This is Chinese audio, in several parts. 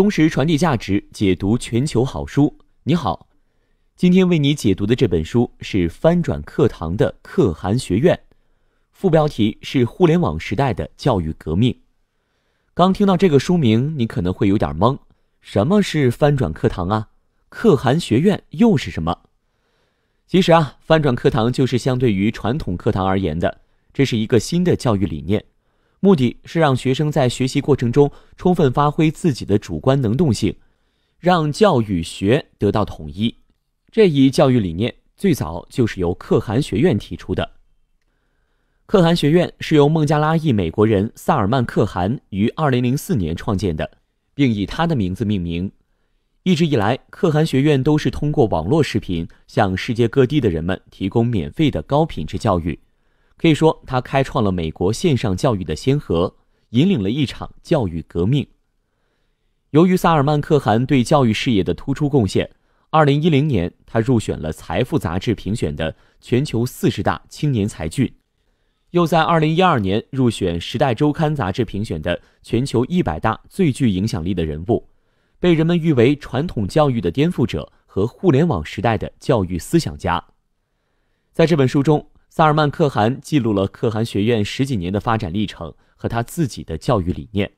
同时传递价值，解读全球好书。你好，今天为你解读的这本书是翻转课堂的可汗学院，副标题是“互联网时代的教育革命”。刚听到这个书名，你可能会有点懵。什么是翻转课堂啊？可汗学院又是什么？其实啊，翻转课堂就是相对于传统课堂而言的，这是一个新的教育理念。目的是让学生在学习过程中充分发挥自己的主观能动性，让教与学得到统一。这一教育理念最早就是由可汗学院提出的。可汗学院是由孟加拉裔美国人萨尔曼·可汗于2004年创建的，并以他的名字命名。一直以来，可汗学院都是通过网络视频向世界各地的人们提供免费的高品质教育。可以说，他开创了美国线上教育的先河，引领了一场教育革命。由于萨尔曼·可汗对教育事业的突出贡献，二零一零年他入选了《财富》杂志评选的全球四十大青年才俊，又在二零一二年入选《时代周刊》杂志评选的全球一百大最具影响力的人物，被人们誉为传统教育的颠覆者和互联网时代的教育思想家。在这本书中。萨尔曼可汗记录了可汗学院十几年的发展历程和他自己的教育理念。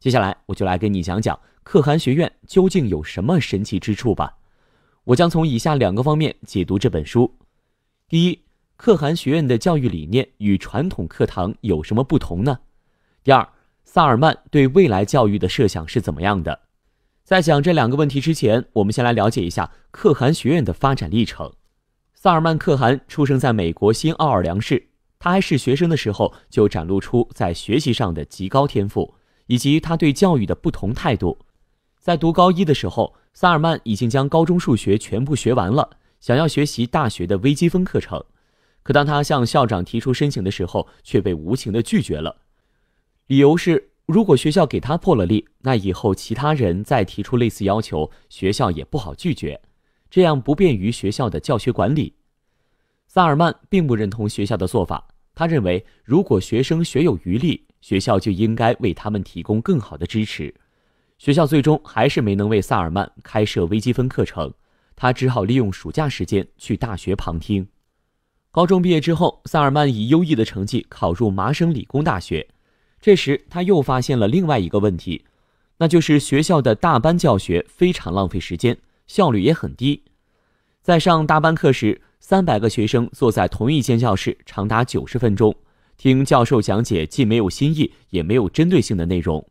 接下来，我就来给你讲讲可汗学院究竟有什么神奇之处吧。我将从以下两个方面解读这本书：第一，可汗学院的教育理念与传统课堂有什么不同呢？第二，萨尔曼对未来教育的设想是怎么样的？在讲这两个问题之前，我们先来了解一下可汗学院的发展历程。萨尔曼可汗出生在美国新奥尔良市。他还是学生的时候就展露出在学习上的极高天赋，以及他对教育的不同态度。在读高一的时候，萨尔曼已经将高中数学全部学完了，想要学习大学的微积分课程。可当他向校长提出申请的时候，却被无情地拒绝了。理由是，如果学校给他破了例，那以后其他人再提出类似要求，学校也不好拒绝。这样不便于学校的教学管理。萨尔曼并不认同学校的做法，他认为如果学生学有余力，学校就应该为他们提供更好的支持。学校最终还是没能为萨尔曼开设微积分课程，他只好利用暑假时间去大学旁听。高中毕业之后，萨尔曼以优异的成绩考入麻省理工大学。这时他又发现了另外一个问题，那就是学校的大班教学非常浪费时间。效率也很低，在上大班课时，三百个学生坐在同一间教室，长达九十分钟，听教授讲解，既没有新意，也没有针对性的内容。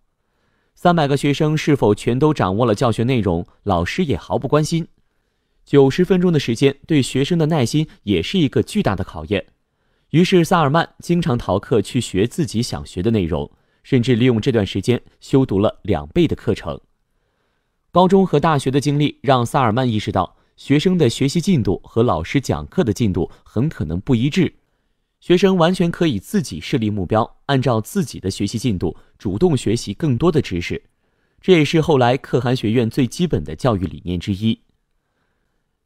三百个学生是否全都掌握了教学内容，老师也毫不关心。九十分钟的时间，对学生的耐心也是一个巨大的考验。于是萨尔曼经常逃课去学自己想学的内容，甚至利用这段时间修读了两倍的课程。高中和大学的经历让萨尔曼意识到，学生的学习进度和老师讲课的进度很可能不一致，学生完全可以自己设立目标，按照自己的学习进度主动学习更多的知识，这也是后来可汗学院最基本的教育理念之一。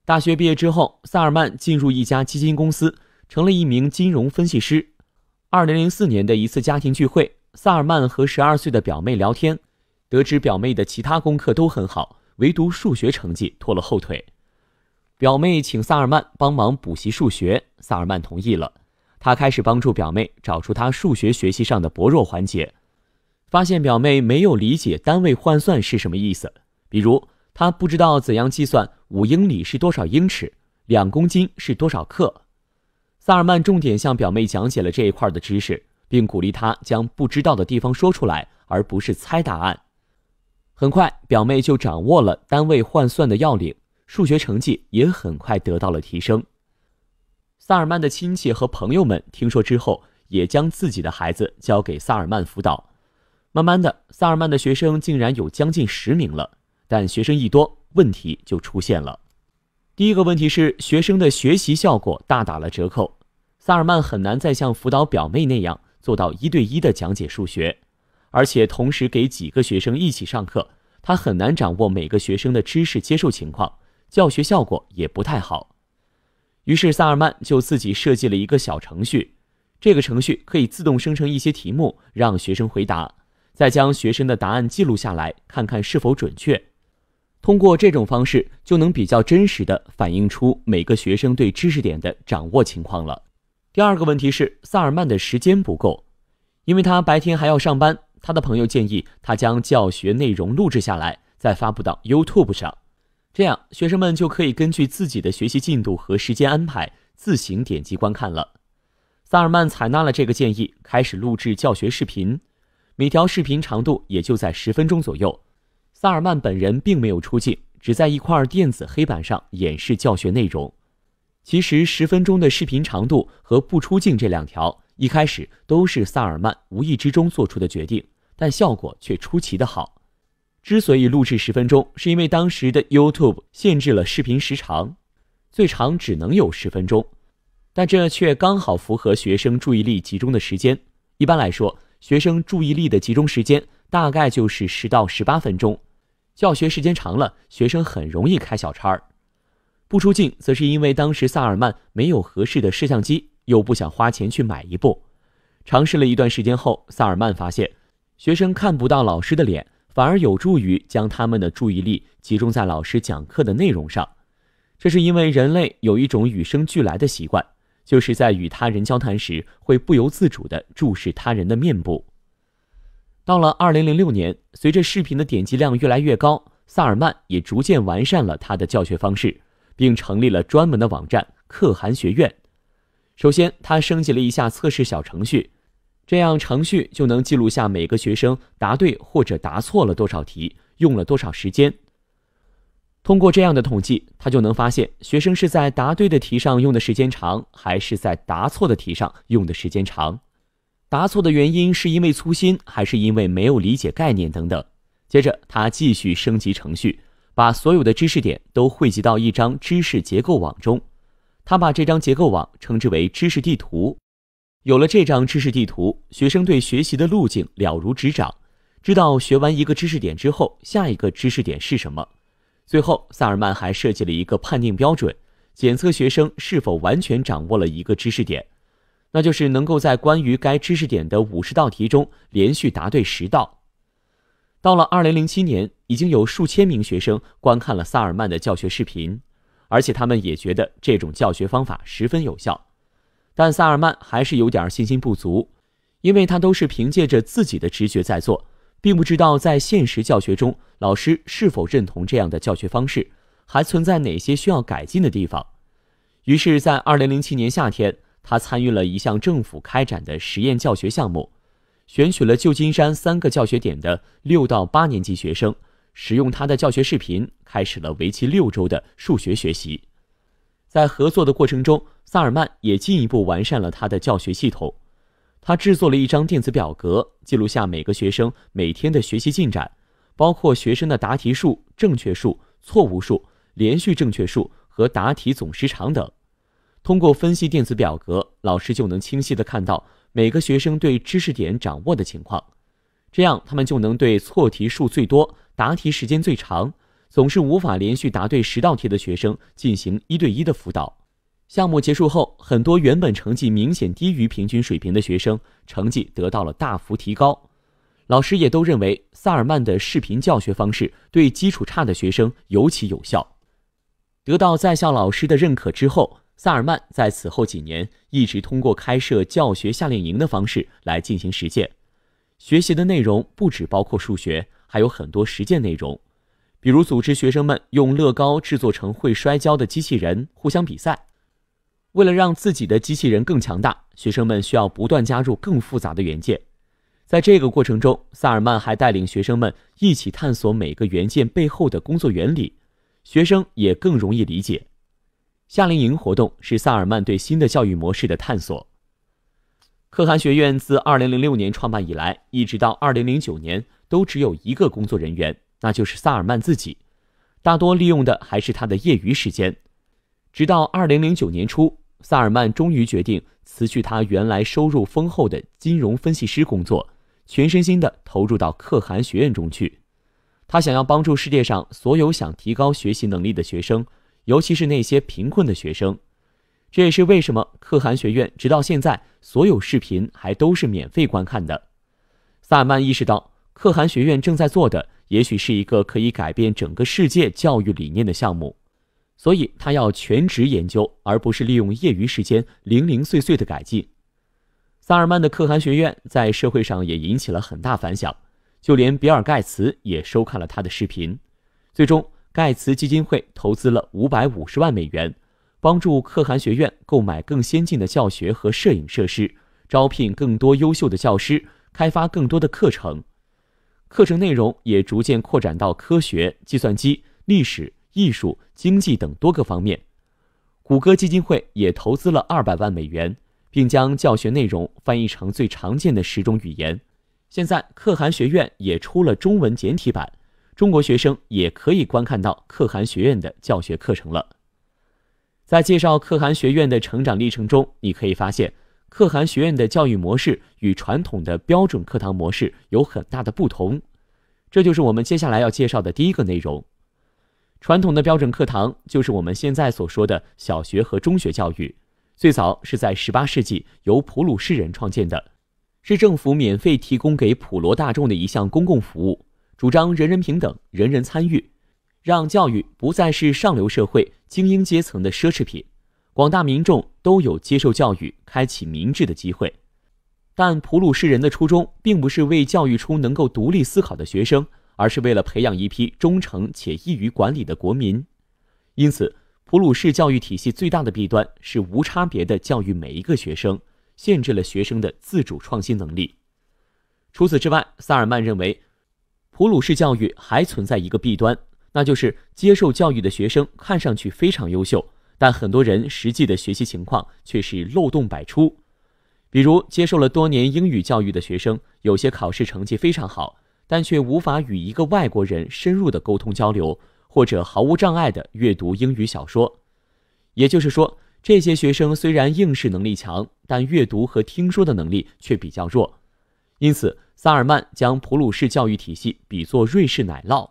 大学毕业之后，萨尔曼进入一家基金公司，成了一名金融分析师。二零零四年的一次家庭聚会，萨尔曼和十二岁的表妹聊天。得知表妹的其他功课都很好，唯独数学成绩拖了后腿，表妹请萨尔曼帮忙补习数学，萨尔曼同意了。他开始帮助表妹找出她数学学习上的薄弱环节，发现表妹没有理解单位换算是什么意思，比如她不知道怎样计算五英里是多少英尺，两公斤是多少克。萨尔曼重点向表妹讲解了这一块的知识，并鼓励她将不知道的地方说出来，而不是猜答案。很快，表妹就掌握了单位换算的要领，数学成绩也很快得到了提升。萨尔曼的亲戚和朋友们听说之后，也将自己的孩子交给萨尔曼辅导。慢慢的，萨尔曼的学生竟然有将近十名了。但学生一多，问题就出现了。第一个问题是，学生的学习效果大打了折扣，萨尔曼很难再像辅导表妹那样做到一对一的讲解数学。而且同时给几个学生一起上课，他很难掌握每个学生的知识接受情况，教学效果也不太好。于是萨尔曼就自己设计了一个小程序，这个程序可以自动生成一些题目让学生回答，再将学生的答案记录下来，看看是否准确。通过这种方式，就能比较真实地反映出每个学生对知识点的掌握情况了。第二个问题是萨尔曼的时间不够，因为他白天还要上班。他的朋友建议他将教学内容录制下来，再发布到 YouTube 上，这样学生们就可以根据自己的学习进度和时间安排自行点击观看了。萨尔曼采纳了这个建议，开始录制教学视频，每条视频长度也就在十分钟左右。萨尔曼本人并没有出镜，只在一块电子黑板上演示教学内容。其实十分钟的视频长度和不出镜这两条。一开始都是萨尔曼无意之中做出的决定，但效果却出奇的好。之所以录制十分钟，是因为当时的 YouTube 限制了视频时长，最长只能有十分钟，但这却刚好符合学生注意力集中的时间。一般来说，学生注意力的集中时间大概就是十到十八分钟。教学时间长了，学生很容易开小差儿。不出镜则是因为当时萨尔曼没有合适的摄像机。又不想花钱去买一部，尝试了一段时间后，萨尔曼发现，学生看不到老师的脸，反而有助于将他们的注意力集中在老师讲课的内容上。这是因为人类有一种与生俱来的习惯，就是在与他人交谈时会不由自主地注视他人的面部。到了2006年，随着视频的点击量越来越高，萨尔曼也逐渐完善了他的教学方式，并成立了专门的网站——可汗学院。首先，他升级了一下测试小程序，这样程序就能记录下每个学生答对或者答错了多少题，用了多少时间。通过这样的统计，他就能发现学生是在答对的题上用的时间长，还是在答错的题上用的时间长，答错的原因是因为粗心，还是因为没有理解概念等等。接着，他继续升级程序，把所有的知识点都汇集到一张知识结构网中。他把这张结构网称之为知识地图。有了这张知识地图，学生对学习的路径了如指掌，知道学完一个知识点之后，下一个知识点是什么。最后，萨尔曼还设计了一个判定标准，检测学生是否完全掌握了一个知识点，那就是能够在关于该知识点的五十道题中连续答对十道。到了二零零七年，已经有数千名学生观看了萨尔曼的教学视频。而且他们也觉得这种教学方法十分有效，但萨尔曼还是有点信心不足，因为他都是凭借着自己的直觉在做，并不知道在现实教学中老师是否认同这样的教学方式，还存在哪些需要改进的地方。于是，在二零零七年夏天，他参与了一项政府开展的实验教学项目，选取了旧金山三个教学点的六到八年级学生。使用他的教学视频，开始了为期六周的数学学习。在合作的过程中，萨尔曼也进一步完善了他的教学系统。他制作了一张电子表格，记录下每个学生每天的学习进展，包括学生的答题数、正确数、错误数、连续正确数和答题总时长等。通过分析电子表格，老师就能清晰地看到每个学生对知识点掌握的情况。这样，他们就能对错题数最多、答题时间最长、总是无法连续答对十道题的学生进行一对一的辅导。项目结束后，很多原本成绩明显低于平均水平的学生成绩得到了大幅提高。老师也都认为萨尔曼的视频教学方式对基础差的学生尤其有效。得到在校老师的认可之后，萨尔曼在此后几年一直通过开设教学夏令营的方式来进行实践。学习的内容不只包括数学，还有很多实践内容，比如组织学生们用乐高制作成会摔跤的机器人互相比赛。为了让自己的机器人更强大，学生们需要不断加入更复杂的元件。在这个过程中，萨尔曼还带领学生们一起探索每个元件背后的工作原理，学生也更容易理解。夏令营活动是萨尔曼对新的教育模式的探索。可汗学院自2006年创办以来，一直到2009年，都只有一个工作人员，那就是萨尔曼自己。大多利用的还是他的业余时间。直到2009年初，萨尔曼终于决定辞去他原来收入丰厚的金融分析师工作，全身心地投入到可汗学院中去。他想要帮助世界上所有想提高学习能力的学生，尤其是那些贫困的学生。这也是为什么可汗学院直到现在所有视频还都是免费观看的。萨尔曼意识到，可汗学院正在做的也许是一个可以改变整个世界教育理念的项目，所以他要全职研究，而不是利用业余时间零零碎碎的改进。萨尔曼的可汗学院在社会上也引起了很大反响，就连比尔盖茨也收看了他的视频，最终盖茨基金会投资了五百五十万美元。帮助可汗学院购买更先进的教学和摄影设施，招聘更多优秀的教师，开发更多的课程，课程内容也逐渐扩展到科学、计算机、历史、艺术、经济等多个方面。谷歌基金会也投资了二百万美元，并将教学内容翻译成最常见的十种语言。现在，可汗学院也出了中文简体版，中国学生也可以观看到可汗学院的教学课程了。在介绍可汗学院的成长历程中，你可以发现，可汗学院的教育模式与传统的标准课堂模式有很大的不同。这就是我们接下来要介绍的第一个内容。传统的标准课堂就是我们现在所说的小学和中学教育，最早是在18世纪由普鲁士人创建的，是政府免费提供给普罗大众的一项公共服务，主张人人平等，人人参与。让教育不再是上流社会精英阶层的奢侈品，广大民众都有接受教育、开启民智的机会。但普鲁士人的初衷并不是为教育出能够独立思考的学生，而是为了培养一批忠诚且易于管理的国民。因此，普鲁士教育体系最大的弊端是无差别的教育每一个学生，限制了学生的自主创新能力。除此之外，萨尔曼认为，普鲁士教育还存在一个弊端。那就是接受教育的学生看上去非常优秀，但很多人实际的学习情况却是漏洞百出。比如，接受了多年英语教育的学生，有些考试成绩非常好，但却无法与一个外国人深入的沟通交流，或者毫无障碍的阅读英语小说。也就是说，这些学生虽然应试能力强，但阅读和听说的能力却比较弱。因此，萨尔曼将普鲁士教育体系比作瑞士奶酪。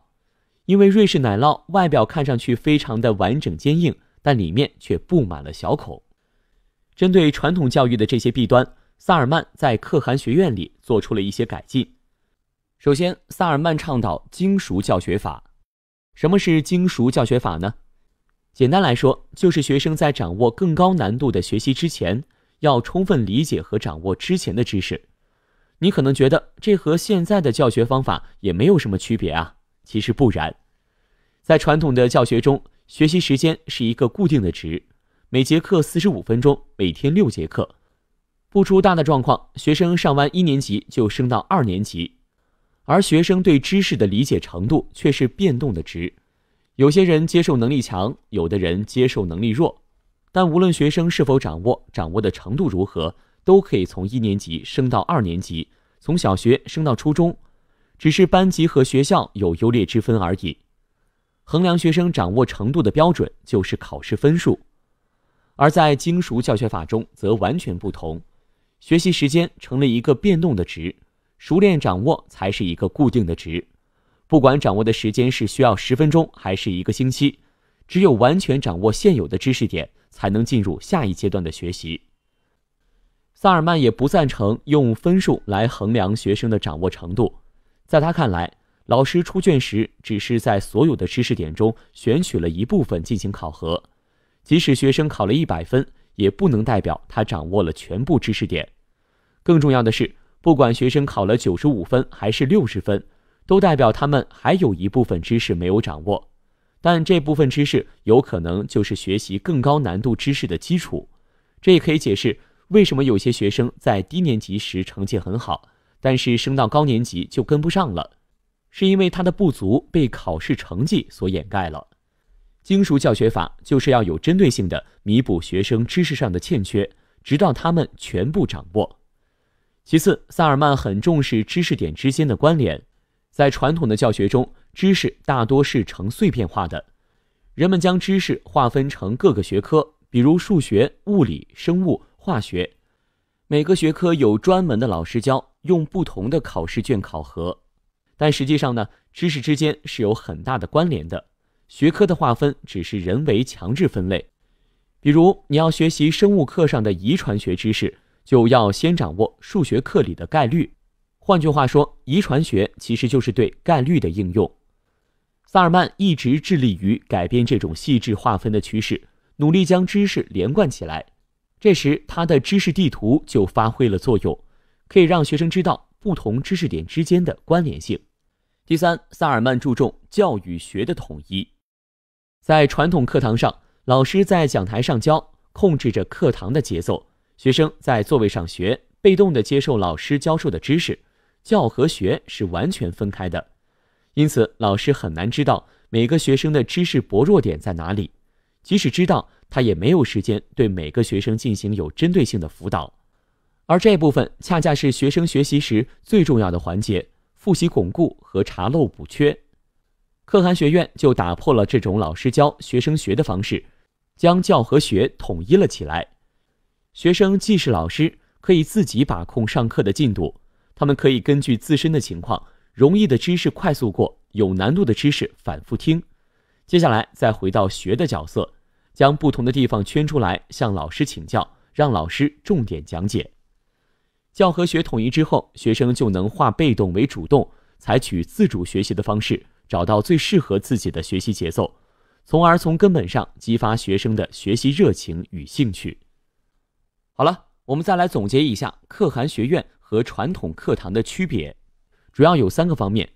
因为瑞士奶酪外表看上去非常的完整坚硬，但里面却布满了小孔。针对传统教育的这些弊端，萨尔曼在可汗学院里做出了一些改进。首先，萨尔曼倡导精熟教学法。什么是精熟教学法呢？简单来说，就是学生在掌握更高难度的学习之前，要充分理解和掌握之前的知识。你可能觉得这和现在的教学方法也没有什么区别啊。其实不然，在传统的教学中，学习时间是一个固定的值，每节课四十五分钟，每天六节课，不出大的状况，学生上完一年级就升到二年级，而学生对知识的理解程度却是变动的值，有些人接受能力强，有的人接受能力弱，但无论学生是否掌握，掌握的程度如何，都可以从一年级升到二年级，从小学升到初中。只是班级和学校有优劣之分而已。衡量学生掌握程度的标准就是考试分数，而在精熟教学法中则完全不同。学习时间成了一个变动的值，熟练掌握才是一个固定的值。不管掌握的时间是需要十分钟还是一个星期，只有完全掌握现有的知识点，才能进入下一阶段的学习。萨尔曼也不赞成用分数来衡量学生的掌握程度。在他看来，老师出卷时只是在所有的知识点中选取了一部分进行考核，即使学生考了一百分，也不能代表他掌握了全部知识点。更重要的是，不管学生考了九十五分还是六十分，都代表他们还有一部分知识没有掌握。但这部分知识有可能就是学习更高难度知识的基础。这也可以解释为什么有些学生在低年级时成绩很好。但是升到高年级就跟不上了，是因为他的不足被考试成绩所掩盖了。精熟教学法就是要有针对性的弥补学生知识上的欠缺，直到他们全部掌握。其次，萨尔曼很重视知识点之间的关联，在传统的教学中，知识大多是成碎片化的，人们将知识划分成各个学科，比如数学、物理、生物、化学，每个学科有专门的老师教。用不同的考试卷考核，但实际上呢，知识之间是有很大的关联的。学科的划分只是人为强制分类。比如，你要学习生物课上的遗传学知识，就要先掌握数学课里的概率。换句话说，遗传学其实就是对概率的应用。萨尔曼一直致力于改变这种细致划分的趋势，努力将知识连贯起来。这时，他的知识地图就发挥了作用。可以让学生知道不同知识点之间的关联性。第三，萨尔曼注重教与学的统一。在传统课堂上，老师在讲台上教，控制着课堂的节奏；学生在座位上学，被动地接受老师教授的知识，教和学是完全分开的。因此，老师很难知道每个学生的知识薄弱点在哪里。即使知道，他也没有时间对每个学生进行有针对性的辅导。而这部分恰恰是学生学习时最重要的环节——复习巩固和查漏补缺。可汗学院就打破了这种老师教、学生学的方式，将教和学统一了起来。学生既是老师，可以自己把控上课的进度。他们可以根据自身的情况，容易的知识快速过，有难度的知识反复听。接下来再回到学的角色，将不同的地方圈出来，向老师请教，让老师重点讲解。教和学统一之后，学生就能化被动为主动，采取自主学习的方式，找到最适合自己的学习节奏，从而从根本上激发学生的学习热情与兴趣。好了，我们再来总结一下可汗学院和传统课堂的区别，主要有三个方面：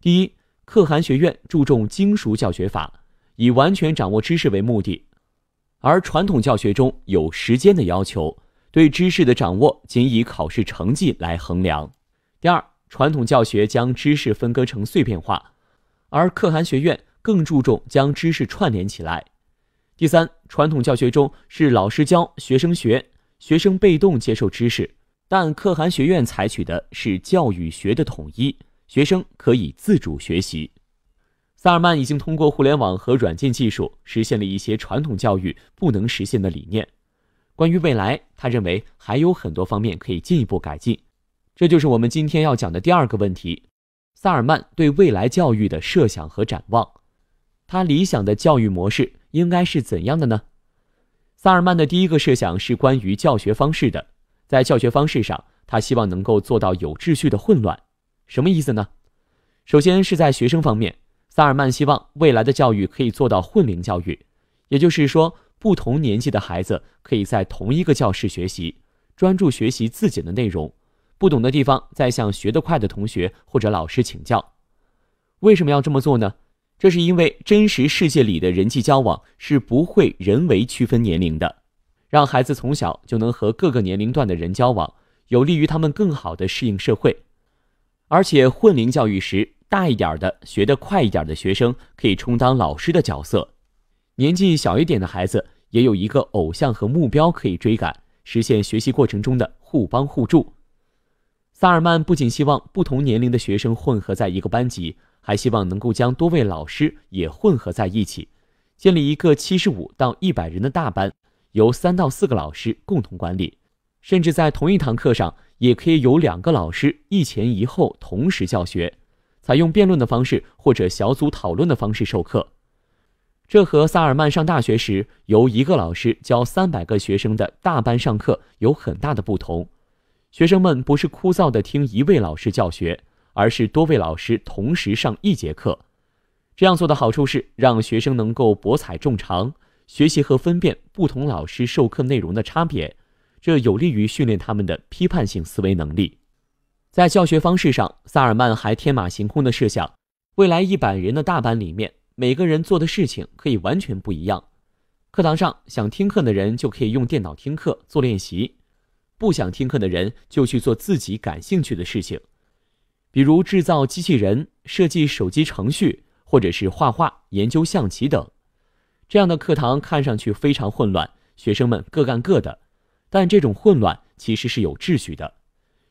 第一，可汗学院注重精熟教学法，以完全掌握知识为目的；而传统教学中有时间的要求。对知识的掌握仅以考试成绩来衡量。第二，传统教学将知识分割成碎片化，而可汗学院更注重将知识串联起来。第三，传统教学中是老师教，学生学，学生被动接受知识，但可汗学院采取的是教育学的统一，学生可以自主学习。萨尔曼已经通过互联网和软件技术，实现了一些传统教育不能实现的理念。关于未来，他认为还有很多方面可以进一步改进，这就是我们今天要讲的第二个问题：萨尔曼对未来教育的设想和展望。他理想的教育模式应该是怎样的呢？萨尔曼的第一个设想是关于教学方式的，在教学方式上，他希望能够做到有秩序的混乱，什么意思呢？首先是在学生方面，萨尔曼希望未来的教育可以做到混龄教育，也就是说。不同年纪的孩子可以在同一个教室学习，专注学习自己的内容，不懂的地方再向学得快的同学或者老师请教。为什么要这么做呢？这是因为真实世界里的人际交往是不会人为区分年龄的，让孩子从小就能和各个年龄段的人交往，有利于他们更好地适应社会。而且混龄教育时，大一点的学得快一点的学生可以充当老师的角色。年纪小一点的孩子也有一个偶像和目标可以追赶，实现学习过程中的互帮互助。萨尔曼不仅希望不同年龄的学生混合在一个班级，还希望能够将多位老师也混合在一起，建立一个七十五到一百人的大班，由三到四个老师共同管理。甚至在同一堂课上，也可以有两个老师一前一后同时教学，采用辩论的方式或者小组讨论的方式授课。这和萨尔曼上大学时由一个老师教三百个学生的大班上课有很大的不同。学生们不是枯燥地听一位老师教学，而是多位老师同时上一节课。这样做的好处是让学生能够博采众长，学习和分辨不同老师授课内容的差别。这有利于训练他们的批判性思维能力。在教学方式上，萨尔曼还天马行空地设想，未来一百人的大班里面。每个人做的事情可以完全不一样。课堂上想听课的人就可以用电脑听课做练习，不想听课的人就去做自己感兴趣的事情，比如制造机器人、设计手机程序，或者是画画、研究象棋等。这样的课堂看上去非常混乱，学生们各干各的，但这种混乱其实是有秩序的。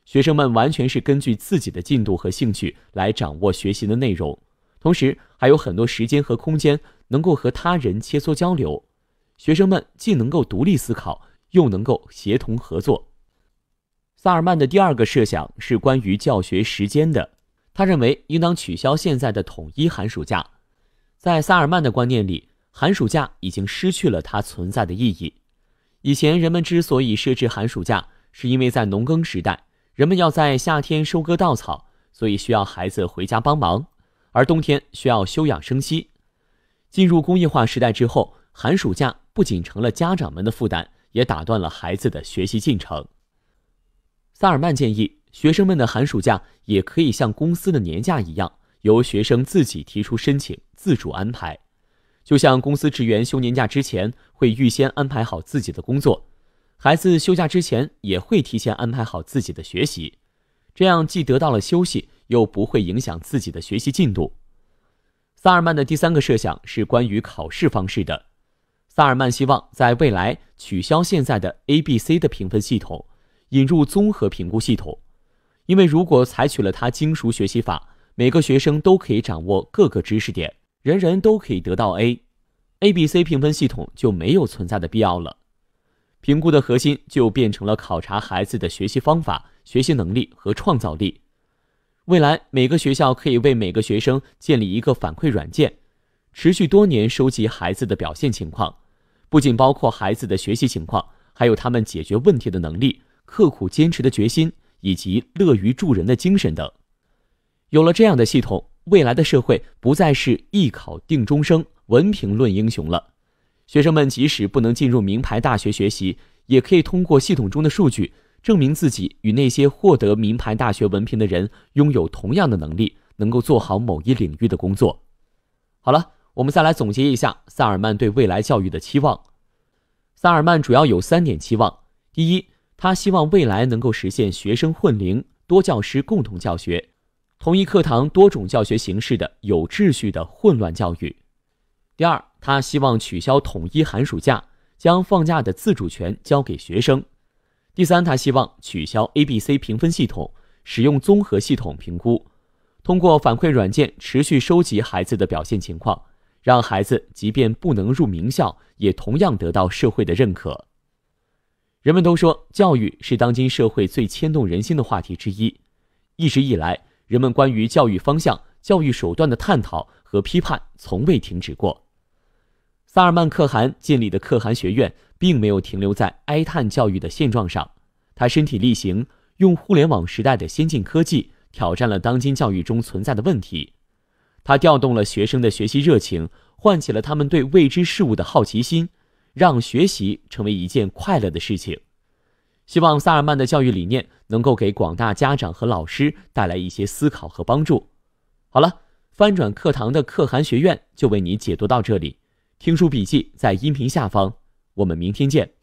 学生们完全是根据自己的进度和兴趣来掌握学习的内容。同时还有很多时间和空间能够和他人切磋交流，学生们既能够独立思考，又能够协同合作。萨尔曼的第二个设想是关于教学时间的，他认为应当取消现在的统一寒暑假。在萨尔曼的观念里，寒暑假已经失去了它存在的意义。以前人们之所以设置寒暑假，是因为在农耕时代，人们要在夏天收割稻草，所以需要孩子回家帮忙。而冬天需要休养生息。进入工业化时代之后，寒暑假不仅成了家长们的负担，也打断了孩子的学习进程。萨尔曼建议，学生们的寒暑假也可以像公司的年假一样，由学生自己提出申请，自主安排。就像公司职员休年假之前会预先安排好自己的工作，孩子休假之前也会提前安排好自己的学习。这样既得到了休息，又不会影响自己的学习进度。萨尔曼的第三个设想是关于考试方式的。萨尔曼希望在未来取消现在的 A、B、C 的评分系统，引入综合评估系统。因为如果采取了他精熟学习法，每个学生都可以掌握各个知识点，人人都可以得到 A。A、B、C 评分系统就没有存在的必要了。评估的核心就变成了考察孩子的学习方法。学习能力和创造力。未来，每个学校可以为每个学生建立一个反馈软件，持续多年收集孩子的表现情况，不仅包括孩子的学习情况，还有他们解决问题的能力、刻苦坚持的决心以及乐于助人的精神等。有了这样的系统，未来的社会不再是艺考定终生、文凭论英雄了。学生们即使不能进入名牌大学学习，也可以通过系统中的数据。证明自己与那些获得名牌大学文凭的人拥有同样的能力，能够做好某一领域的工作。好了，我们再来总结一下萨尔曼对未来教育的期望。萨尔曼主要有三点期望：第一，他希望未来能够实现学生混龄、多教师共同教学、同一课堂多种教学形式的有秩序的混乱教育；第二，他希望取消统一寒暑假，将放假的自主权交给学生。第三，他希望取消 A、B、C 评分系统，使用综合系统评估，通过反馈软件持续收集孩子的表现情况，让孩子即便不能入名校，也同样得到社会的认可。人们都说，教育是当今社会最牵动人心的话题之一，一直以来，人们关于教育方向、教育手段的探讨和批判从未停止过。萨尔曼可汗建立的可汗学院并没有停留在哀叹教育的现状上，他身体力行，用互联网时代的先进科技挑战了当今教育中存在的问题。他调动了学生的学习热情，唤起了他们对未知事物的好奇心，让学习成为一件快乐的事情。希望萨尔曼的教育理念能够给广大家长和老师带来一些思考和帮助。好了，翻转课堂的可汗学院就为你解读到这里。听书笔记在音频下方，我们明天见。